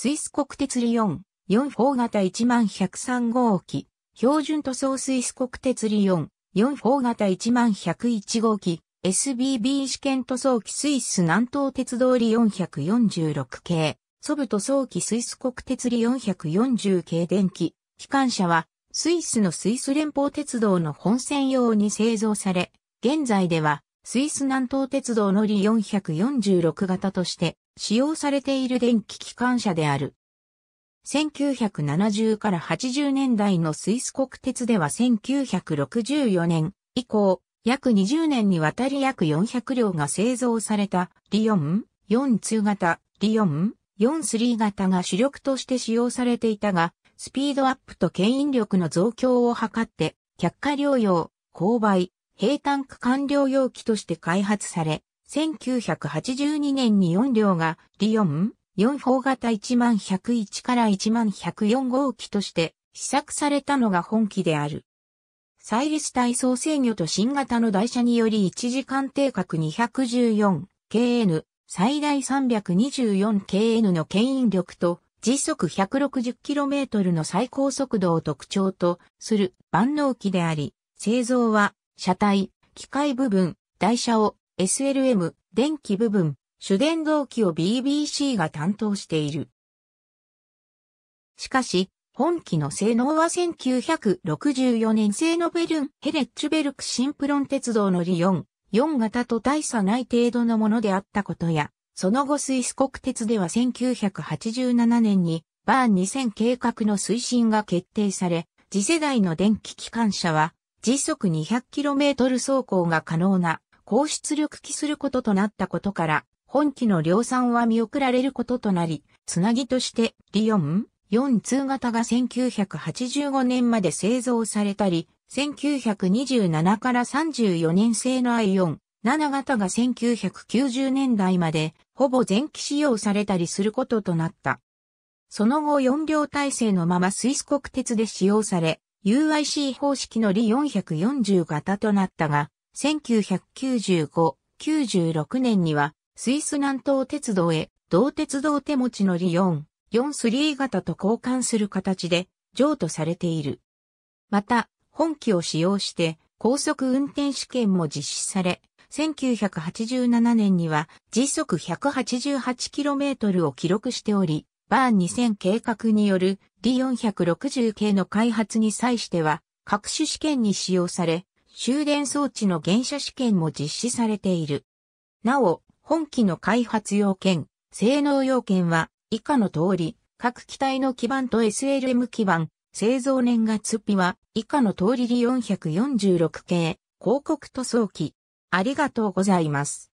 スイス国鉄リヨン、4方型1103号機、標準塗装スイス国鉄リヨン、4方型1101号機、SBB 試験塗装機スイス南東鉄道リ446系、ソブ塗装機スイス国鉄リ440系電気、機関車は、スイスのスイス連邦鉄道の本線用に製造され、現在では、スイス南東鉄道のリ446型として、使用されている電気機関車である。1970から80年代のスイス国鉄では1964年以降、約20年にわたり約400両が製造されたリヨン4-2型、リヨン4-3型が主力として使用されていたが、スピードアップと牽引力の増強を図って、客下療養、勾配、平坦区間療養機として開発され、1982年に4両がリオン、4砲型1101から1104号機として試作されたのが本機である。サイリス体操制御と新型の台車により1時間定格 214kn、最大 324kn の牽引力と時速 160km の最高速度を特徴とする万能機であり、製造は車体、機械部分、台車を SLM 電気部分、主電動機を BBC が担当している。しかし、本機の性能は1964年製のベルン、ヘレッチュベルクシンプロン鉄道のリヨン、4型と大差ない程度のものであったことや、その後スイス国鉄では1987年にバーン2000計画の推進が決定され、次世代の電気機関車は時速 200km 走行が可能な高出力機することとなったことから、本機の量産は見送られることとなり、つなぎとして、リオン、4通型が1985年まで製造されたり、1927から34年製の i4、7型が1990年代まで、ほぼ前期使用されたりすることとなった。その後4両体制のままスイス国鉄で使用され、UIC 方式のリ440型となったが、1995、96年には、スイス南東鉄道へ、同鉄道手持ちのリ4、43型と交換する形で、譲渡されている。また、本機を使用して、高速運転試験も実施され、1987年には時速 188km を記録しており、バーン2000計画による D460 系の開発に際しては、各種試験に使用され、終電装置の原車試験も実施されている。なお、本機の開発要件、性能要件は以下の通り、各機体の基板と SLM 基板、製造年月日は以下の通り446系、広告塗装機。ありがとうございます。